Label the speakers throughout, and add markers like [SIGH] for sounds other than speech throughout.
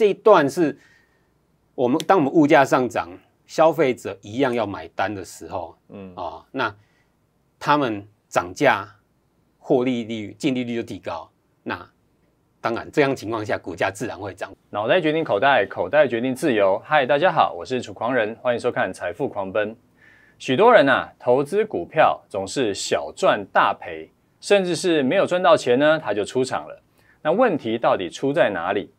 Speaker 1: 这一段是我们，当我们物价上涨，消费者一样要买单的时候，嗯啊，那他们涨价，
Speaker 2: 获利率、净利率就提高。那当然，这样情况下，股价自然会涨。脑袋决定口袋，口袋决定自由。嗨，大家好，我是楚狂人，欢迎收看《财富狂奔》。许多人啊，投资股票总是小赚大赔，甚至是没有赚到钱呢，他就出场了。那问题到底出在哪里？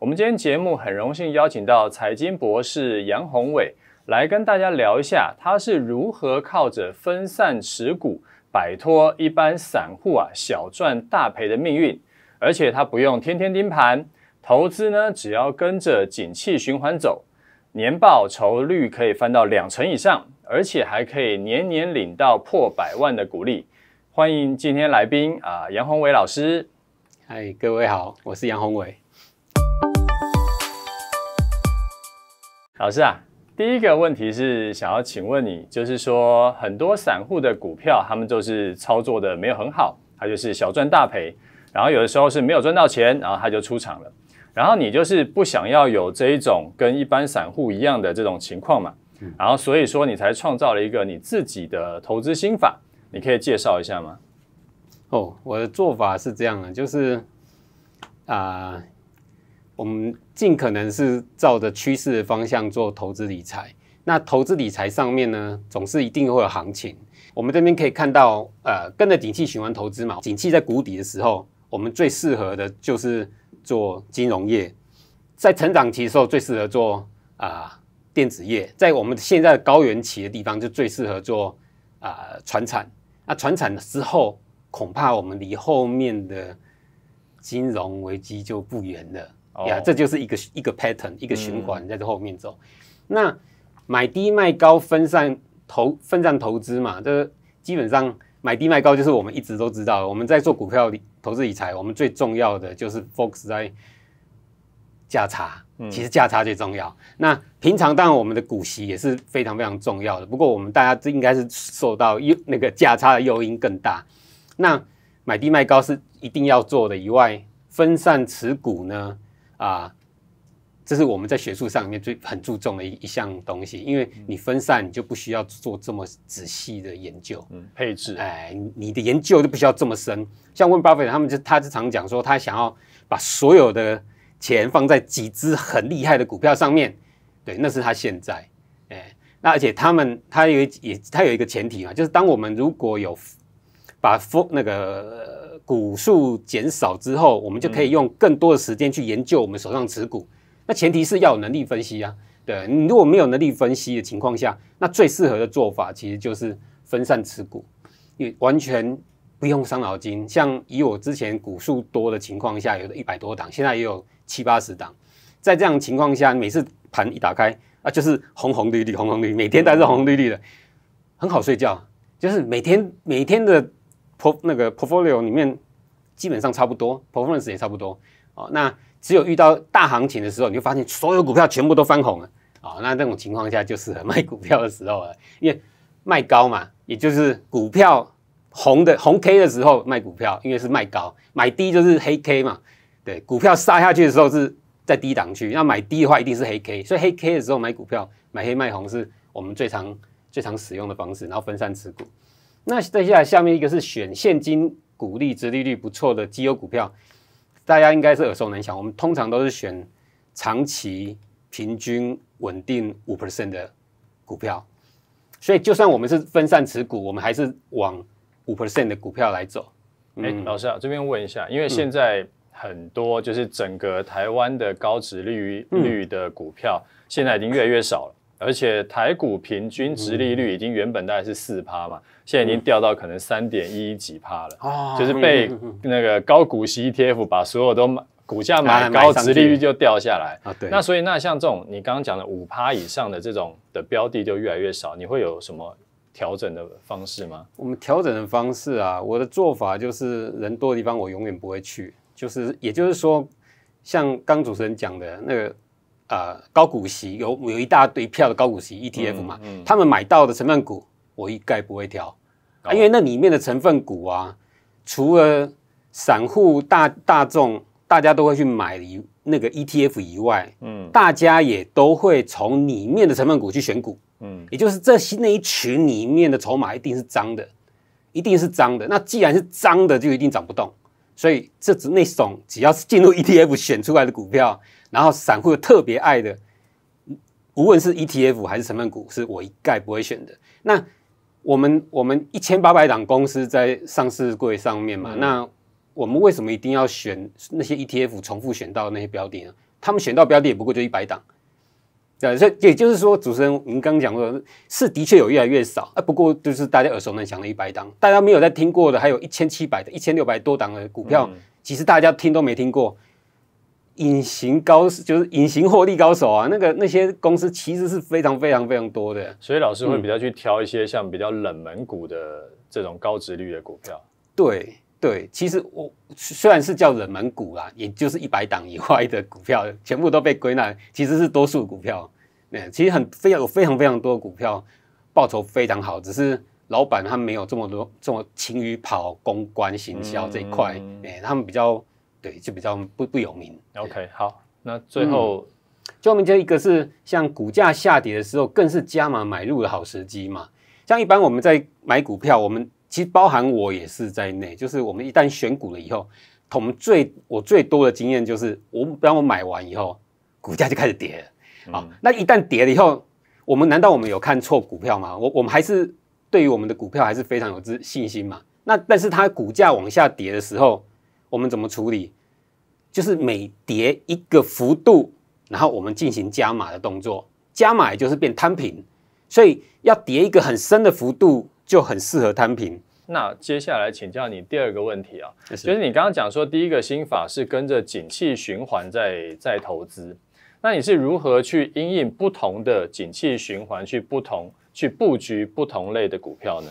Speaker 2: 我们今天节目很荣幸邀请到财经博士杨宏伟来跟大家聊一下，他是如何靠着分散持股摆脱一般散户啊小赚大赔的命运，而且他不用天天盯盘，投资呢只要跟着景气循环走，年报酬率可以翻到两成以上，而且还可以年年领到破百万的股利。欢迎今天来宾啊，杨宏伟老师。嗨，各位好，我是杨宏伟。老师啊，第一个问题是想要请问你，就是说很多散户的股票，他们就是操作的没有很好，他就是小赚大赔，然后有的时候是没有赚到钱，然后他就出场了。然后你就是不想要有这一种跟一般散户一样的这种情况嘛，然后所以说你才创造了一个你自己的投资心法，你可以介绍一下吗？哦，我的做法是这样的，就是啊。
Speaker 1: 我们尽可能是照着趋势的方向做投资理财。那投资理财上面呢，总是一定会有行情。我们这边可以看到，呃，跟着景气循环投资嘛，景气在谷底的时候，我们最适合的就是做金融业；在成长期的时候，最适合做啊电子业；在我们现在的高原期的地方，就最适合做啊船产。那船产之后，恐怕我们离后面的金融危机就不远了。呀，这就是一个一个 pattern，一个循环在这后面走。那买低卖高，分散投分散投资嘛。这基本上买低卖高就是我们一直都知道。我们在做股票投资理财，我们最重要的就是 focus 在价差，其实价差最重要。那平常当然我们的股息也是非常非常重要的，不过我们大家这应该是受到诱那个价差的诱因更大。那买低卖高是一定要做的，以外分散持股呢？啊，这是我们在学术上面最很注重的一一项东西，因为你分散，你就不需要做这么仔细的研究配置。哎，你的研究就不需要这么深。像问巴菲特他们就他就常讲说，他想要把所有的钱放在几只很厉害的股票上面。对，那是他现在。哎，那而且他们他有也他有一个前提嘛，就是当我们如果有把风那个。股数减少之后，我们就可以用更多的时间去研究我们手上持股。那前提是要有能力分析啊。对你如果没有能力分析的情况下，那最适合的做法其实就是分散持股，你完全不用伤脑筋。像以我之前股数多的情况下，有一百多档，现在也有七八十档。在这样情况下，每次盘一打开啊，就是红红绿绿红红绿，每天都是红红绿绿的，很好睡觉。就是每天每天的。p o 那个 portfolio 里面基本上差不多，performance 也差不多哦。那只有遇到大行情的时候，你就发现所有股票全部都翻红了。哦，那这种情况下就适合卖股票的时候了，因为卖高嘛，也就是股票红的红 K 的时候卖股票，因为是卖高，买低就是黑 K 嘛。对，股票杀下去的时候是在低档区，要买低的话一定是黑 K，所以黑 K 的时候买股票，买黑卖红是我们最常最常使用的方式，然后分散持股。那接下来下面一个是选现金股利殖利率不错的绩优股票，大家应该是耳熟能详。我们通常都是选长期平均稳定五 percent 的股票，所以就算我们是分散持股，我们还是往五 percent 的股票来
Speaker 2: 走。哎，老师这边问一下，因为现在很多就是整个台湾的高殖利率的股票，现在已经越来越少了。而且台股平均值利率已经原本大概是四趴嘛，现在已经掉到可能三点一几趴了。就是被那个高股息 ETF 把所有都股价买高，值利率就掉下来。啊，对。那所以那像这种你刚刚讲的五趴以上的这种的标的就越来越少，你会有什么调整的方式吗？
Speaker 1: 我们调整的方式啊，我的做法就是人多的地方我永远不会去。就是也就是说，像刚主持人讲的那个。呃，高股息有有一大堆票的高股息 ETF 嘛？他们买到的成分股，我一概不会挑，啊，因为那里面的成分股啊，除了散户大大众大家都会去买那个 ETF 以外，嗯，大家也都会从里面的成分股去选股，嗯，也就是这些那一群里面的筹码一定是脏的，一定是脏的。那既然是脏的，就一定涨不动。所以这只那种只要是进入 ETF 选出来的股票，然后散户特别爱的，无论是 ETF 还是成分股，是我一概不会选的。那我们我们一千八百档公司在上市柜上面嘛，那我们为什么一定要选那些 ETF 重复选到那些标的呢？他们选到标的也不过就一百档。对，所以也就是说，主持人，您刚刚讲说，是的确有越来越少啊。不过，就是大家耳熟能详的一百档，大家没有在听过的，还有一千七百的、一千六百多档的股票，其实大家听都没听过。隐形高，就是隐形获利高手啊。那个那些公司其实是非常非常非常多的。所
Speaker 2: 以老师会比较去挑一些像比较冷门股的这种高值率的股票。
Speaker 1: 对。对，其实我虽然是叫冷门股啦，也就是一百档以外的股票，全部都被归纳，其实是多数股票。那其实很非常有非常非常多的股票，报酬非常好，只是老板他没有这么多这么勤于跑公关行销这一块，哎，他们比较对，就比较不不有名。OK，好，
Speaker 2: 那最后
Speaker 1: 就我们这一个是，像股价下跌的时候，更是加码买入的好时机嘛。像一般我们在买股票，我们。其实包含我也是在内，就是我们一旦选股了以后，同最我最多的经验就是，我当我买完以后，股价就开始跌了。好，那一旦跌了以后，我们难道我们有看错股票吗？我我们还是对于我们的股票还是非常有自信心嘛。那但是它股价往下跌的时候，我们怎么处理？就是每跌一个幅度，然后我们进行加码的动作，加码也就是变摊平。所以要跌一个很深的幅度。就很适合摊平。
Speaker 2: 那接下来，请教你第二个问题啊，就是你刚刚讲说，第一个心法是跟着景气循环在在投资，那你是如何去因应不同的景气循环，去不同去布局不同类的股票呢？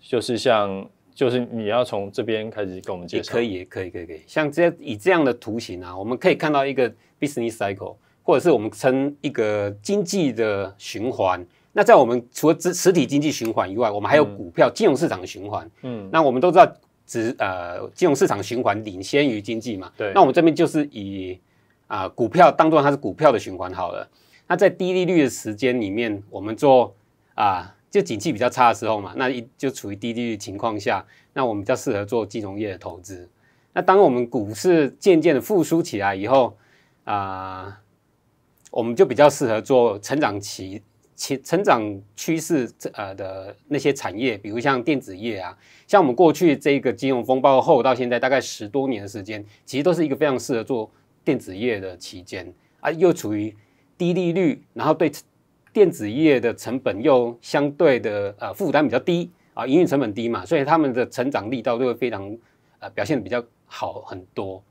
Speaker 2: 就是像，就是你要从这边开始跟我们介绍。也可以，可以，可以，可以。像这以这样的图形啊，我们可以看到一个
Speaker 1: business cycle，或者是我们称一个经济的循环。那在我们除了实实体经济循环以外，我们还有股票金融市场的循环。嗯，那我们都知道，指呃金融市场循环领先于经济嘛。对，那我们这边就是以啊股票当做它是股票的循环好了。那在低利率的时间里面，我们做啊就景气比较差的时候嘛，那一就处于低利率情况下，那我们比较适合做金融业的投资。那当我们股市渐渐的复苏起来以后，啊，我们就比较适合做成长期。其成长趋势，这呃的那些产业，比如像电子业啊，像我们过去这个金融风暴后到现在大概十多年的时间，其实都是一个非常适合做电子业的期间啊，又处于低利率，然后对电子业的成本又相对的呃负担比较低啊，营运成本低嘛，所以他们的成长力道就会非常呃表现比较好很多。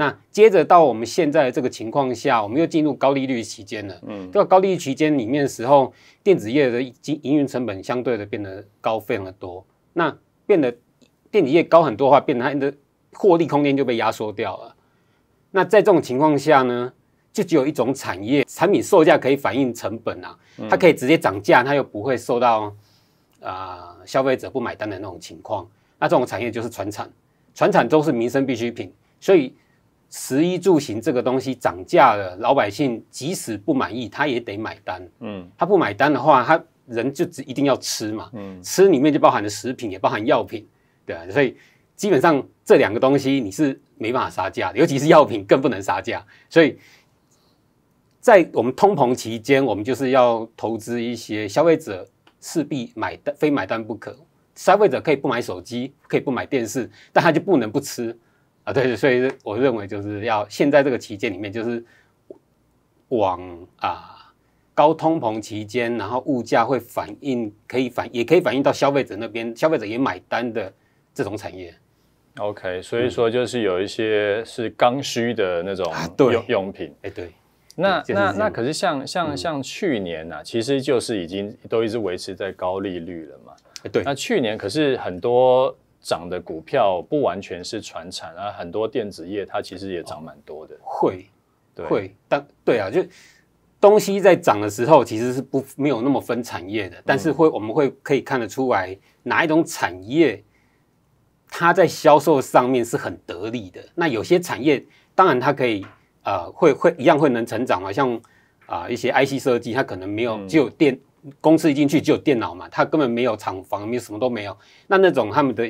Speaker 1: 那接着到我们现在这个情况下，我们又进入高利率期间了。嗯，个高利率期间里面的时候，电子业的营营运成本相对的变得高，非常的多。那变得电子业高很多的话，变得它的获利空间就被压缩掉了。那在这种情况下呢，就只有一种产业产品售价可以反映成本啊，它可以直接涨价，它又不会受到啊消费者不买单的那种情况。那这种产业就是产产，产都是民生必需品，所以。食衣住行这个东西涨价了，老百姓即使不满意，他也得买单。嗯，他不买单的话，他人就只一定要吃嘛。嗯，吃里面就包含了食品，也包含药品，对啊。所以基本上这两个东西你是没办法杀价的，尤其是药品更不能杀价。所以在我们通膨期间，我们就是要投资一些消费者势必买单，非买单不可。消费者可以不买手机，可以不买电视，但他就不能不吃。啊，对，所以我认为就是要现在这个期间里面，就是往啊高通膨期间，然后物价会反映，可以反也可以反映到消费者那边，消费者也买单的这种产业。
Speaker 2: OK，所以说就是有一些是刚需的那种用用品。哎，对，那那那可是像像像去年呐，其实就是已经都一直维持在高利率了嘛。对，那去年可是很多。涨的股票不完全是船产啊，很多电子业它其实也涨蛮多的。会，会，但对啊，就东西在涨的时候，其实是不没有那么分产业的。
Speaker 1: 但是会，我们会可以看得出来哪一种产业它在销售上面是很得力的。那有些产业当然它可以啊，会会一样会能成长啊，像啊一些 IC 设计，它可能没有只有电。公司一进去就有电脑嘛，它根本没有厂房，没有什么都没有。那那种他们的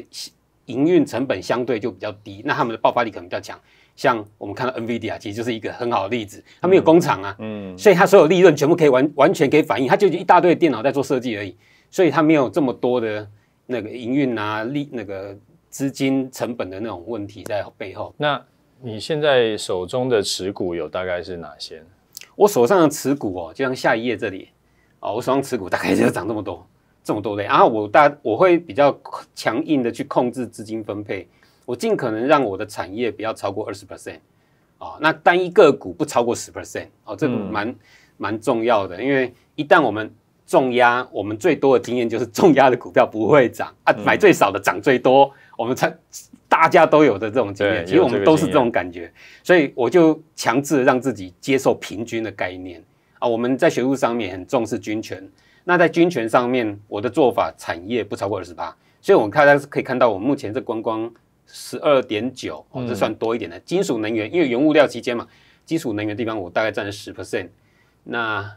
Speaker 1: 营运成本相对就比较低，那他们的爆发力可能比较强。像我们看到 NVIDIA 其实就是一个很好的例子，它没有工厂啊，嗯，所以它所有利润全部可以完完全可以反映，它就一大堆电脑在做设计而已，所以它没有这么多的那个营运啊利那个资金成本的那种问题在背后。
Speaker 2: 那你现在手中的持股有大概
Speaker 1: 是哪些？我手上的持股哦，就像下一页这里。哦，我手上持股大概就涨这么多，这么多的。然后我大我会比较强硬的去控制资金分配，我尽可能让我的产业不要超过二十 percent，啊，那单一个股不超过十 percent，哦，这蛮蛮重要的，因为一旦我们重压，我们最多的经验就是重压的股票不会涨啊，买最少的涨最多，我们才大家都有的这种经验，其实我们都是这种感觉，所以我就强制让自己接受平均的概念。啊，我们在学术上面很重视军权。那在军权上面，我的做法产业不超过二十八，所以我们看大是可以看到，我目前这观光十二点九，哦，这算多一点的。金属能源，因为原物料期间嘛，金属能源地方我大概占了十 percent。那，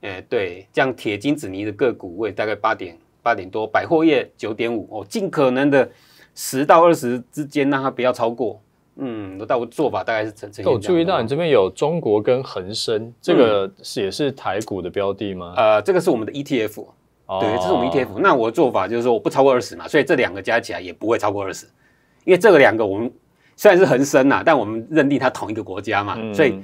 Speaker 1: 呃，对，像铁、金、紫泥的个股位大概八点八点多，百货业九点五，哦，尽可能的十到二十之间，让它不要超过。嗯，但我做法大概是怎怎。我注意
Speaker 2: 到你这边有中国跟恒生，这个是也是台股的标的吗？呃，这个是我们的 ETF，
Speaker 1: 对，这是我们 ETF。那我的做法就是说，我不超过二十嘛，所以这两个加起来也不会超过二十。因为这个两个我们虽然是恒生呐，但我们认定它同一个国家嘛，所以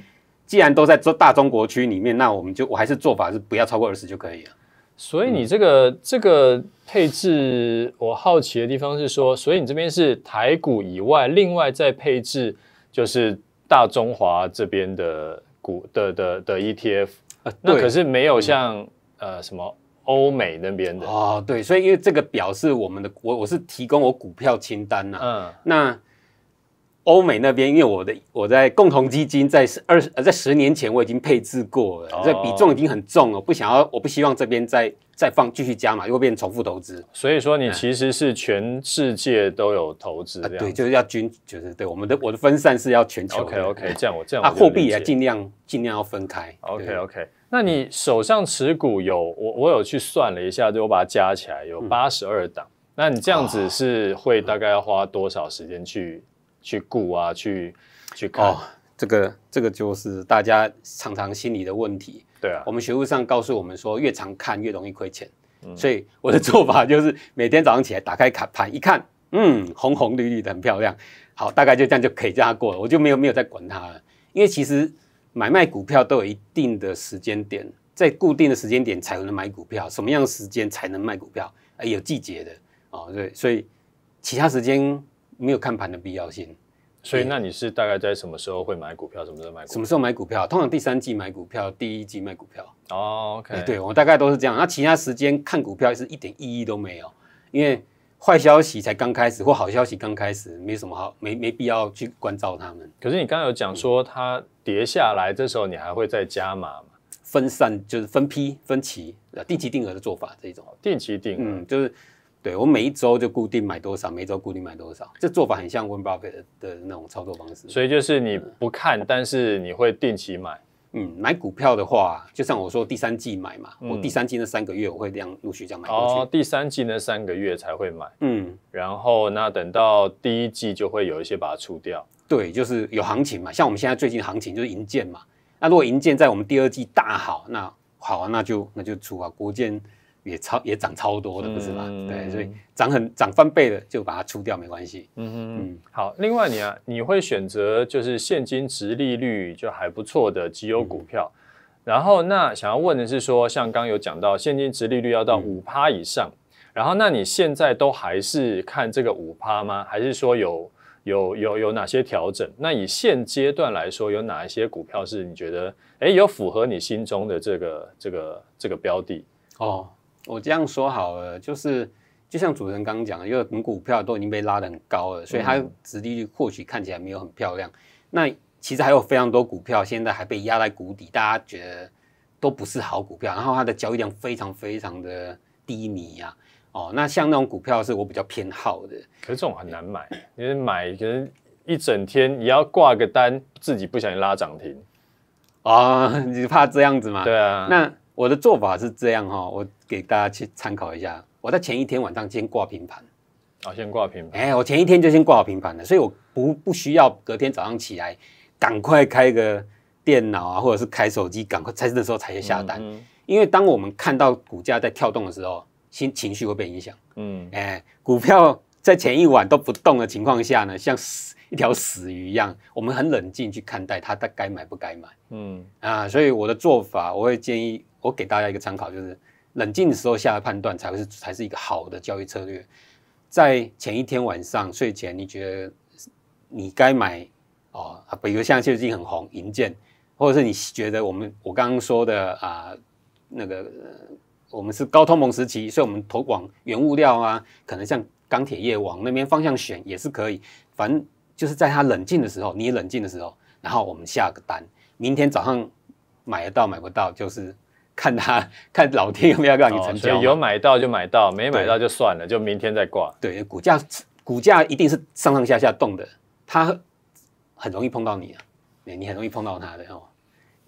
Speaker 1: 既然都在中大中国区里面，那我们就我还是做法是不要超过二十就可以了。
Speaker 2: 所以你这个这个配置，我好奇的地方是说，所以你这边是台股以外，另外再配置就是大中华这边的股的的的 ETF 那可是没有像呃什么欧美
Speaker 1: 那边的啊，对，所以因为这个表是我们的，我我是提供我股票清单呐，嗯，那。欧美那边，因为我的我在共同基金在二呃在十年前我已经配置过了，这比重已经很重了，不想要我不希望这边再再放继续加嘛，又变重复投资。
Speaker 2: 所以说你其实是全世界都有投资啊，
Speaker 1: 对，就是要均就是对我们的我的分散是要全球。OK OK，这样我这样啊，货币也尽量
Speaker 2: 尽量要分开。OK OK，那你手上持股有我我有去算了一下，就我把它加起来有八十二档。那你这样子是会大概要花多少时间去？去顾啊，去去看，这个这个就是大
Speaker 1: 家常常心里的问题。对啊，我们学术上告诉我们说，越常看越容易亏钱。所以我的做法就是每天早上起来打开卡盘一看，嗯，红红绿绿的很漂亮。好，大概就这样就可以这样过了，我就没有没有再管它了。因为其实买卖股票都有一定的时间点，在固定的时间点才能买股票，什么样时间才能卖股票？哎，有季节的哦，对，所以其他时间。没有看盘的必要性，
Speaker 2: 所以那你是大概在什么时候会买股票？什么时候买？什么时候
Speaker 1: 买股票？通常第三季买股票，第一季卖股票。哦，OK，对我大概都是这样。那其他时间看股票是一点意义都没有，因为坏消息才刚开始或好消息刚开始，没什么好没没必要去关照他们。可是你刚刚有讲说它跌下来，这时候你还会再加码吗？分散就是分批分期定期定额的做法这种定期定额，嗯，就是。对我每一周就固定买多少，每周固定买多少，这做法很像温巴菲特的那种操作
Speaker 2: 方式。所以就是你不看，但是你会定期买。
Speaker 1: 嗯，买股票的话，就像我说第三季买嘛，我第三季那三个月我会这样陆续这样买过去。哦，
Speaker 2: 第三季那三个月才会买。嗯，然后那等到第一季就会有一些把它出掉。对，就是有行情嘛，像我们现在最近行情就是银建嘛。
Speaker 1: 那如果银建在我们第二季大好，那好啊，那就那就出啊，国建。也超
Speaker 2: 也涨超多的，不是吗？对，所以涨很涨翻倍的，就把它出掉没关系。嗯嗯嗯。好，另外你啊，你会选择就是现金值利率就还不错的绩优股票。然后那想要问的是说，像刚有讲到现金值利率要到五趴以上，然后那你现在都还是看这个五趴吗？还是说有有有有哪些调整？那以现阶段来说，有哪一些股票是你觉得哎有符合你心中的这个这个这个标的哦？我这
Speaker 1: 样说好了，就是就像主持人刚刚讲的，因为股票都已经被拉的很高了，所以它市利率或许看起来没有很漂亮。那其实还有非常多股票现在还被压在谷底，大家觉得都不是好股票，然后它的交易量非常非常的
Speaker 2: 低迷啊。哦，那像那种股票是我比较偏好的，可是这种很难买，因为买可能一整天你要挂个单，自己不小心拉涨停
Speaker 1: 啊，你怕这样子吗？对啊。那我的做法是这样哈，我。给大家去参考一下。我在前一天晚上先挂平盘，
Speaker 2: 啊，先挂平
Speaker 1: 盘。哎，我前一天就先挂好平盘了，所以我不不需要隔天早上起来赶快开个电脑啊，或者是开手机赶快在那时候才去下单。因为当我们看到股价在跳动的时候，心情绪会被影响。嗯，哎，股票在前一晚都不动的情况下呢，像死一条死鱼一样，我们很冷静去看待它，它该买不该买。嗯啊，所以我的做法，我会建议我给大家一个参考，就是。冷静的时候下的判断才会是才是一个好的交易策略。在前一天晚上睡前，你觉得你该买哦，比如像最近很红银建，或者是你觉得我们我刚刚说的啊，那个我们是高通膨时期，所以我们投往原物料啊，可能像钢铁业往那边方向选也是可以。反正就是在它冷静的时候，你冷静的时候，然后我们下个单，明天早上买得到买不到就是。看他 [LAUGHS] 看老天要不要让你成交，有买
Speaker 2: 到就买到，没买到就算了，就明天再挂。对，股
Speaker 1: 价股价一定是上上下下动的，它很
Speaker 2: 容易碰到你啊，你很容易碰到它的哦。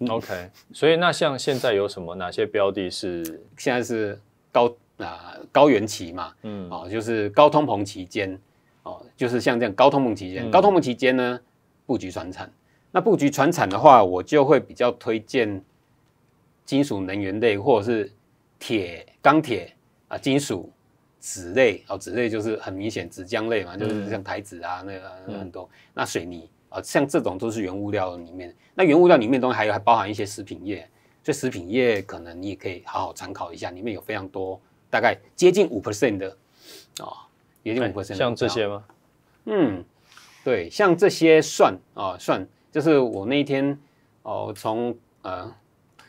Speaker 2: OK，所以那像现在有什么哪些标的是现在是高
Speaker 1: 啊高原期嘛，嗯哦，就是高通膨期间，哦就是像这样高通膨期间，高通膨期间呢布局船产，那布局船产的话，我就会比较推荐。金属能源类，或者是铁、钢铁啊，金属纸类哦，纸类就是很明显纸浆类嘛，就是像台纸啊，那个很多。那水泥啊，像这种都是原物料里面。那原物料里面东西还有还包含一些食品业，所以食品业可能你也可以好好参考一下，里面有非常多，大概接近五 percent 的啊，接近五 percent。像这些吗？嗯，对，像这些算啊算，就是我那一天哦从呃。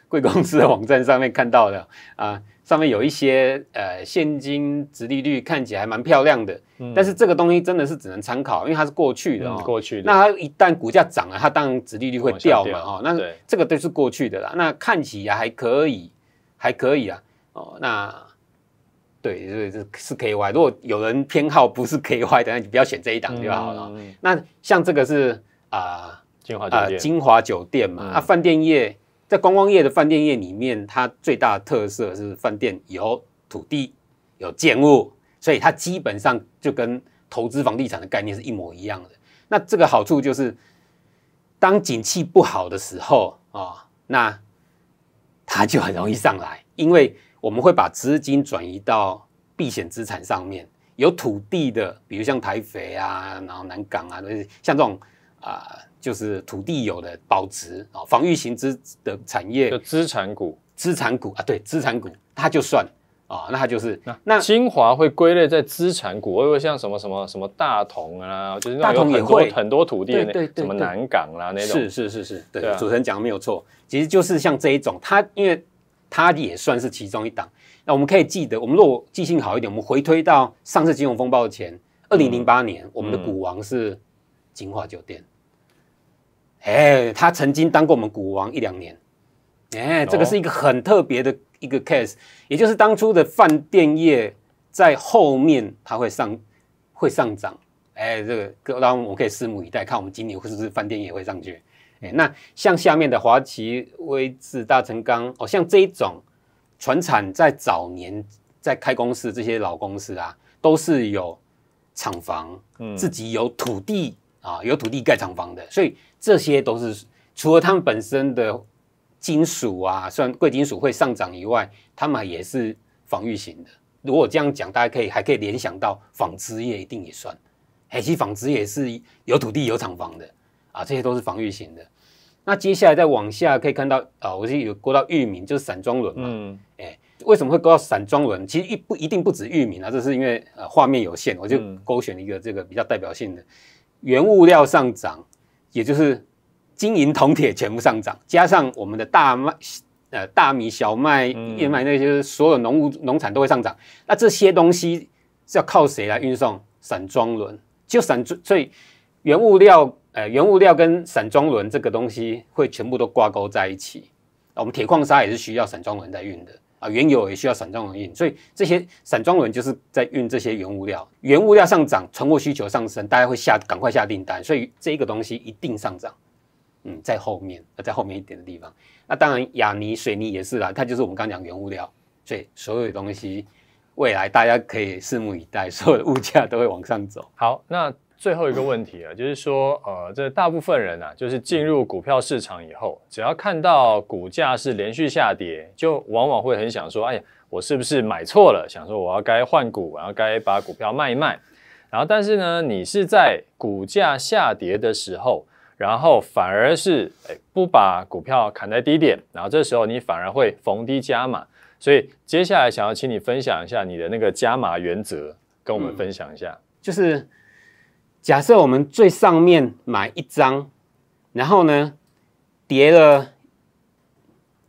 Speaker 1: 贵公司的网站上面看到的啊，上面有一些呃现金值利率看起来蛮漂亮的，但是这个东西真的是只能参考，因为它是过去的，过去的。那它一旦股价涨了，它当然值利率会掉嘛，哦，那这个都是过去的啦，那看起来还可以，还可以啊，哦，那对，就是是 K Y。如果有人偏好不是 K Y 的，那你不要选这一档就好了。那像这个是啊，精华啊，精华酒店嘛，啊，饭店业。在观光业的饭店业里面，它最大的特色是饭店有土地，有建物，所以它基本上就跟投资房地产的概念是一模一样的。那这个好处就是，当景气不好的时候啊，那它就很容易上来，因为我们会把资金转移到避险资产上面。有土地的，比如像台北啊，然后南港啊，像这种啊。就是土地有的保值啊，防御型资的产业，就资产股，资产股啊，对，资产股它就算啊，那它就
Speaker 2: 是那那精华会归类在资产股，会不会像什么什么什么大同啊，就是大同也会很多土地对，什么南港啦那种，是是是
Speaker 1: 是，对，主持人
Speaker 2: 讲的没有错，
Speaker 1: 其实就是像这一种，它因为它也算是其中一档。那我们可以记得，我们如果记性好一点，我们回推到上次金融风暴前，二零零八年，我们的股王是精华酒店。哎，他曾经当过我们股王一两年，哎，这个是一个很特别的一个 case，也就是当初的饭店业在后面它会上会上涨，哎，这个当然我可以拭目以待，看我们今年是不是饭店也会上去。哎，那像下面的华旗威志、大成钢，哦，像这一种船产在早年在开公司这些老公司啊，都是有厂房，嗯，自己有土地。啊，有土地盖厂房的，所以这些都是除了他们本身的金属啊，虽然贵金属会上涨以外，他们也是防御型的。如果这样讲，大家可以还可以联想到纺织业一定也算，尤其纺织业是有土地有厂房的啊，这些都是防御型的。那接下来再往下可以看到啊，我是有勾到域名，就是散装轮嘛。嗯。哎，为什么会勾到散装轮？其实一不一定不止域名啊，这是因为呃画面有限，我就勾选一个这个比较代表性的。原物料上涨，也就是金银铜铁全部上涨，加上我们的大麦、呃大米、小麦、燕麦那些，所有农物、农产都会上涨。那这些东西是要靠谁来运送？散装轮就散所以原物料、呃原物料跟散装轮这个东西会全部都挂钩在一起。我们铁矿砂也是需要散装轮在运的。啊，原油也需要散装运，所以这些散装轮就是在运这些原物料。原物料上涨，存货需求上升，大家会下赶快下订单，所以这一个东西一定上涨。嗯，在后面，在后面一点的地方。那当然，亚泥、水泥也是啦，它就是我们刚讲原物料。所以所有的东西，未来大家可以拭目以待，所有的物价都会往上走。
Speaker 2: 好，那。最后一个问题啊，就是说，呃，这大部分人啊，就是进入股票市场以后，只要看到股价是连续下跌，就往往会很想说，哎呀，我是不是买错了？想说我要该换股，然后该把股票卖一卖。然后，但是呢，你是在股价下跌的时候，然后反而是哎不把股票砍在低点，然后这时候你反而会逢低加码。所以，接下来想要请你分享一下你的那个加码原则，跟我们分享一下，
Speaker 1: 就是。假设我们最上面买一张，然后呢，叠了，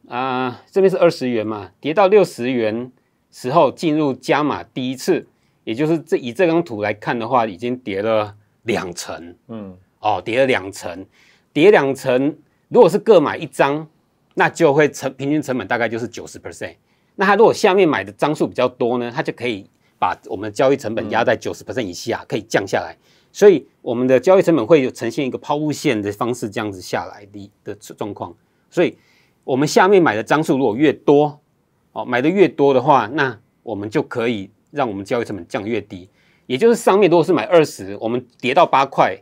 Speaker 1: 啊，这边是二十元嘛，叠到六十元时候进入加码第一次，也就是这以这张图来看的话，已经叠了两层，嗯，哦，叠了两层，叠两层，如果是各买一张，那就会成平均成本大概就是九十 percent，那它如果下面买的张数比较多呢，它就可以把我们的交易成本压在九十 percent 以下，可以降下来。所以我们的交易成本会有呈现一个抛物线的方式，这样子下来的的状况。所以，我们下面买的张数如果越多，哦，买的越多的话，那我们就可以让我们交易成本降越低。也就是上面如果是买二十，我们跌到八块，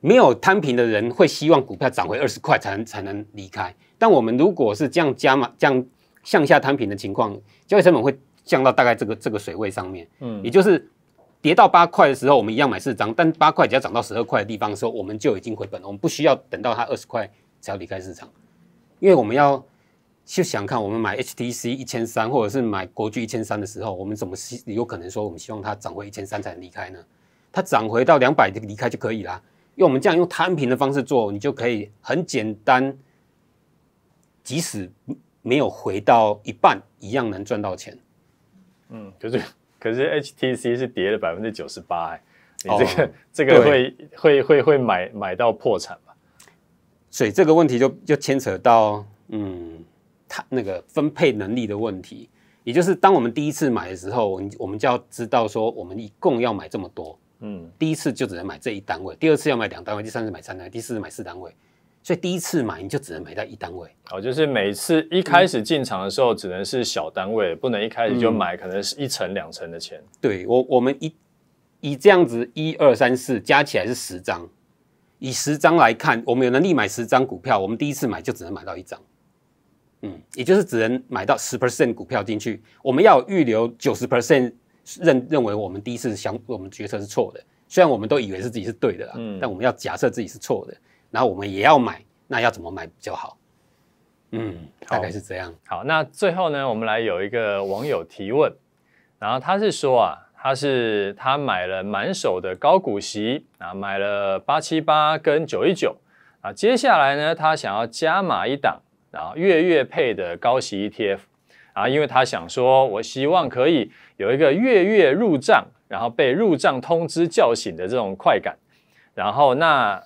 Speaker 1: 没有摊平的人会希望股票涨回二十块才能才能离开。但我们如果是这样加码，这样向下摊平的情况，交易成本会降到大概这个这个水位上面。嗯，也就是。跌到八块的时候，我们一样买四张，但八块只要涨到十二块的地方的时候，我们就已经回本了。我们不需要等到它二十块才要离开市场，因为我们要去想看我们买 HTC 一千三，或者是买国巨一千三的时候，我们怎么希有可能说我们希望它涨回一千三才能离开呢？它涨回到两百离开就可以啦，因为我们这样用摊平的方式做，你就可以很简单，即使没有回到一半，一样能赚到钱。
Speaker 2: 嗯，这样。可是 HTC 是跌了百分之九十八，哎，你这个 [LAUGHS] 这个会会会会买买到破产吧？所以这个问题就就牵扯
Speaker 1: 到，嗯，它那个分配能力的问题，也就是当我们第一次买的时候，我们我们就要知道说，我们一共要买这么多，嗯，第一次就只能买这一
Speaker 2: 单位，第二次要买两单位，第三次买三单位，第四次买四单位。所以第一次买你就只能买到一单位。哦，就是每次一开始进场的时候，只能是小单位，不能一开始就买，可能是一层两层的钱。
Speaker 1: 对我，我们一
Speaker 2: 以这样子一二三四加起
Speaker 1: 来是十张，以十张来看，我们有能力买十张股票，我们第一次买就只能买到一张。嗯，也就是只能买到十 percent 股票进去。我们要预留九十 percent 认认为我们第一次想我们决策是错的，虽然我们都以为自己是对的啦，但我们要假设自己是错的。然后我们也要买，那要怎么买比较好？嗯，大概是这
Speaker 2: 样。好，那最后呢，我们来有一个网友提问，然后他是说啊，他是他买了满手的高股息啊，买了八七八跟九一九啊，接下来呢，他想要加码一档，然后月月配的高息 ETF 啊，因为他想说，我希望可以有一个月月入账，然后被入账通知叫醒的这种快感，然后那。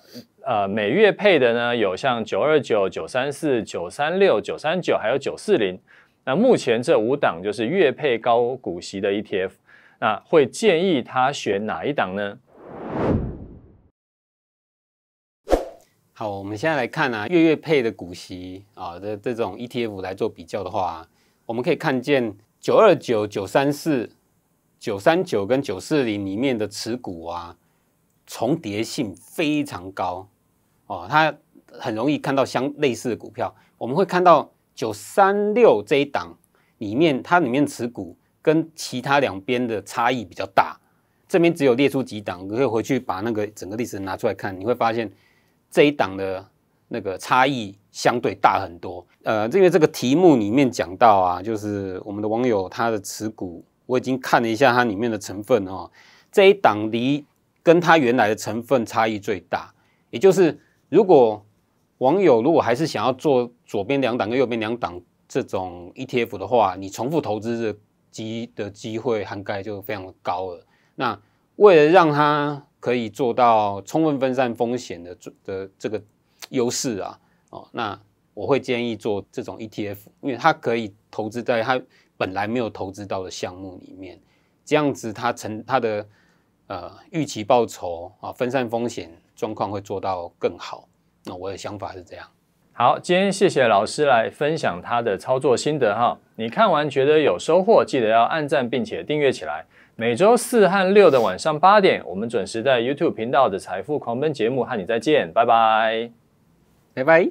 Speaker 2: 呃，每月配的呢，有像九二九、九三四、九三六、九三九，还有九四零。那目前这五档就是月配高股息的 ETF。那会建议他选哪一档呢？好，我们现在来看啊，月月配的股息
Speaker 1: 啊的这种 ETF 来做比较的话，我们可以看见九二九、九三四、九三九跟九四零里面的持股啊，重叠性非常高。哦，它很容易看到相类似的股票。我们会看到九三六这一档里面，它里面持股跟其他两边的差异比较大。这边只有列出几档，你可以回去把那个整个历史拿出来看，你会发现这一档的那个差异相对大很多。呃，因为这个题目里面讲到啊，就是我们的网友他的持股，我已经看了一下它里面的成分哦，这一档离跟它原来的成分差异最大，也就是。如果网友如果还是想要做左边两档跟右边两档这种 ETF 的话，你重复投资的机的机会涵盖就非常的高了。那为了让他可以做到充分分散风险的的这个优势啊，哦，那我会建议做这种 ETF，因为它可以投资在他本来没有投资到的项目里面，这样子它成它的呃预期报酬啊，分散风险。状况会做到更好，那我的想法是这样。
Speaker 2: 好，今天谢谢老师来分享他的操作心得哈。你看完觉得有收获，记得要按赞并且订阅起来。每周四和六的晚上八点，我们准时在 YouTube 频道的《财富狂奔》节目和你再见，拜拜，拜拜。